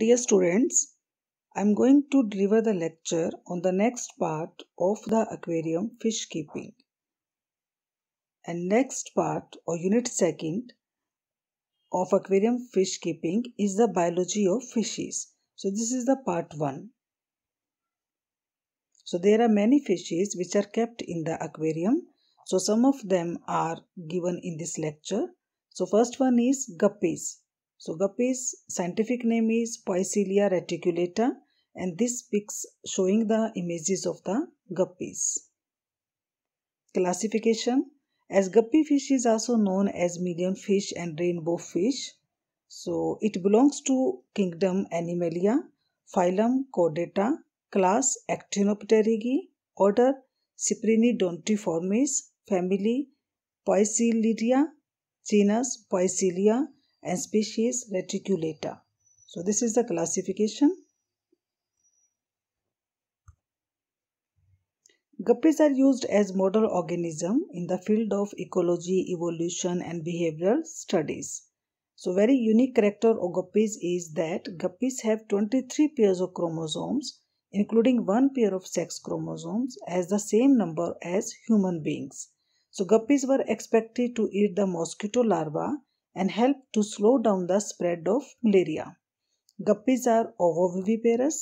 Dear students, I am going to deliver the lecture on the next part of the aquarium fish keeping. And next part or unit second of aquarium fish keeping is the biology of fishes. So this is the part 1. So there are many fishes which are kept in the aquarium. So some of them are given in this lecture. So first one is guppies. So guppy's scientific name is Poecilia reticulata and this pics showing the images of the guppies. Classification As guppy fish is also known as million fish and rainbow fish. So it belongs to kingdom Animalia, phylum Chordata, class Actinopterygii, order Cyprinidontiformes, family Poecilia, genus Poecilia, and species reticulata. So this is the classification. Guppies are used as model organism in the field of ecology, evolution and behavioral studies. So very unique character of guppies is that guppies have 23 pairs of chromosomes including one pair of sex chromosomes as the same number as human beings. So guppies were expected to eat the mosquito larva and help to slow down the spread of malaria. Guppies are ovoviviparous.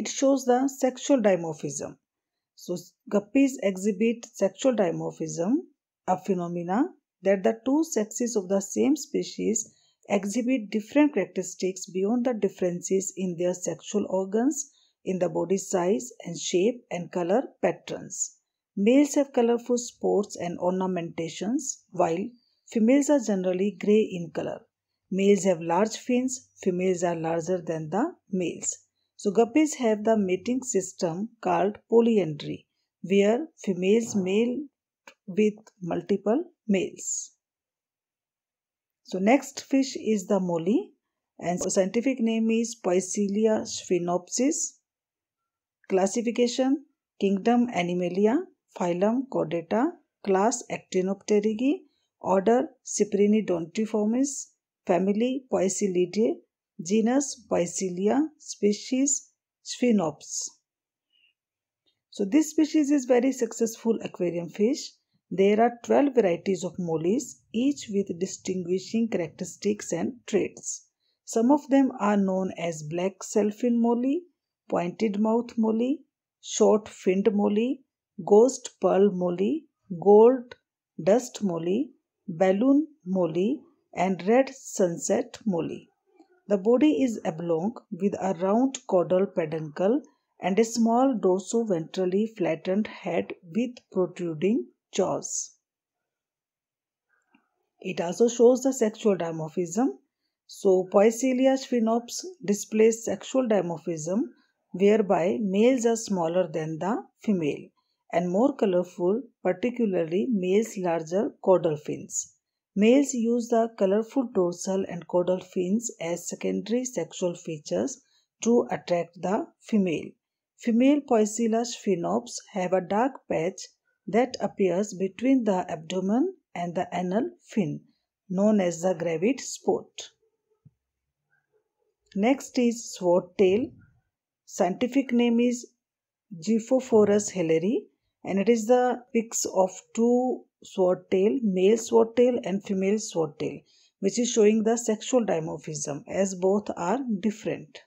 It shows the sexual dimorphism. So guppies exhibit sexual dimorphism, a phenomena that the two sexes of the same species exhibit different characteristics beyond the differences in their sexual organs, in the body size and shape and color patterns. Males have colorful spots and ornamentations, while females are generally grey in color. Males have large fins, females are larger than the males. So guppies have the mating system called polyandry, where females mate with multiple males. So next fish is the molly and scientific name is Poecilia sphenopsis. Classification Kingdom Animalia phylum Chordata, class Actinopterygii, order Cyprinodontiformes, family Poecilidae, genus Poecilia, species Sphenops. So this species is very successful aquarium fish. There are 12 varieties of mollies, each with distinguishing characteristics and traits. Some of them are known as black selfin molly, pointed mouth molly, short finned molly, ghost pearl moly, gold dust moly, balloon moly, and red sunset moly. The body is oblong with a round caudal peduncle and a small dorsoventrally flattened head with protruding jaws. It also shows the sexual dimorphism. So, Poecilia sphenops displays sexual dimorphism whereby males are smaller than the female and more colorful, particularly males' larger caudal fins. Males use the colorful dorsal and caudal fins as secondary sexual features to attract the female. Female Poecilus phenops have a dark patch that appears between the abdomen and the anal fin, known as the gravid spot. Next is swordtail. Scientific name is Gyphophorus hilary and it is the pics of two swordtail, male swordtail and female swordtail, which is showing the sexual dimorphism as both are different.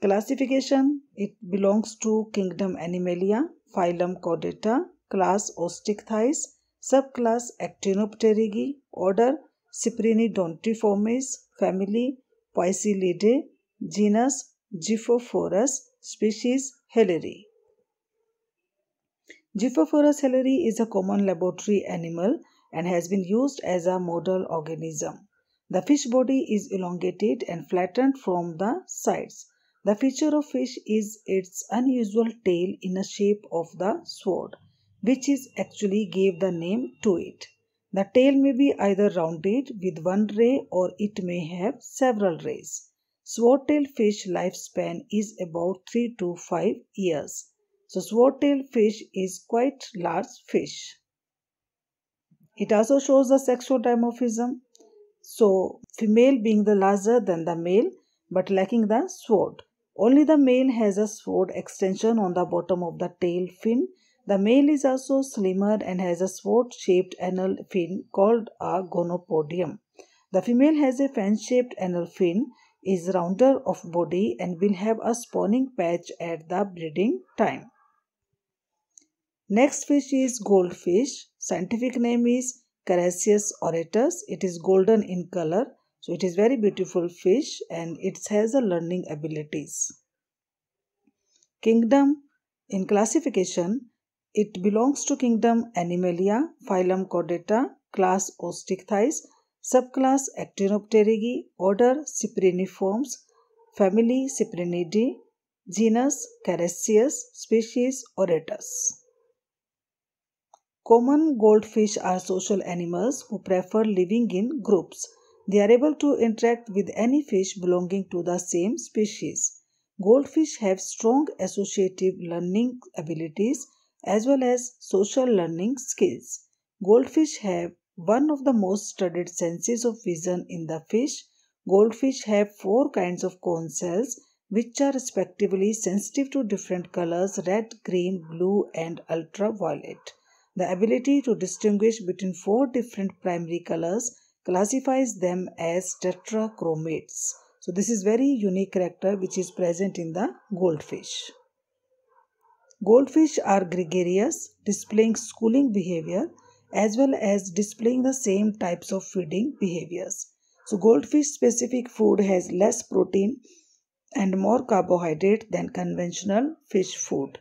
Classification It belongs to kingdom Animalia, phylum Chordata, class Osteichthyes, subclass Actinopterygii, order Cyprinidontiformes, family Poecilidae, genus Gyphophorus, species Hilary. Gypophora celery is a common laboratory animal and has been used as a model organism. The fish body is elongated and flattened from the sides. The feature of fish is its unusual tail in the shape of the sword, which is actually gave the name to it. The tail may be either rounded with one ray or it may have several rays. Swordtail fish lifespan is about 3 to 5 years. So swordtail fish is quite large fish. It also shows the sexual dimorphism. So female being the larger than the male but lacking the sword. Only the male has a sword extension on the bottom of the tail fin. The male is also slimmer and has a sword-shaped anal fin called a gonopodium. The female has a fan-shaped anal fin, is rounder of body and will have a spawning patch at the breeding time. Next fish is goldfish. Scientific name is Carassius auratus. It is golden in color. So it is very beautiful fish and it has a learning abilities. Kingdom in classification it belongs to kingdom Animalia, phylum Chordata, class Osteichthyes, subclass Actinopterygii, order Cypriniformes, family Cyprinidae, genus Carassius, species auratus. Common goldfish are social animals who prefer living in groups. They are able to interact with any fish belonging to the same species. Goldfish have strong associative learning abilities as well as social learning skills. Goldfish have one of the most studied senses of vision in the fish. Goldfish have four kinds of cone cells which are respectively sensitive to different colors red, green, blue and ultraviolet. The ability to distinguish between four different primary colors classifies them as tetrachromates. So this is very unique character which is present in the goldfish. Goldfish are gregarious, displaying schooling behavior as well as displaying the same types of feeding behaviors. So goldfish specific food has less protein and more carbohydrate than conventional fish food.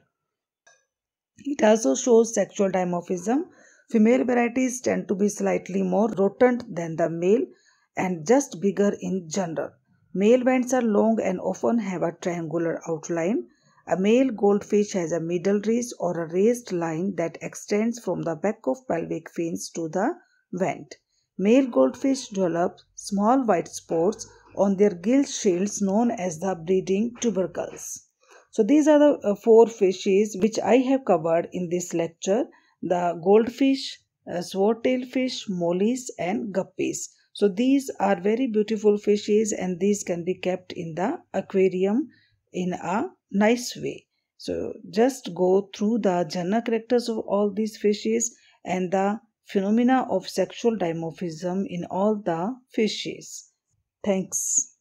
It also shows sexual dimorphism. Female varieties tend to be slightly more rotund than the male and just bigger in general. Male vents are long and often have a triangular outline. A male goldfish has a middle ridge or a raised line that extends from the back of pelvic fins to the vent. Male goldfish develop small white spots on their gill shields known as the breeding tubercles. So these are the uh, four fishes which I have covered in this lecture. The goldfish, uh, swordtail fish, mollies and guppies. So these are very beautiful fishes and these can be kept in the aquarium in a nice way. So just go through the general characters of all these fishes and the phenomena of sexual dimorphism in all the fishes. Thanks.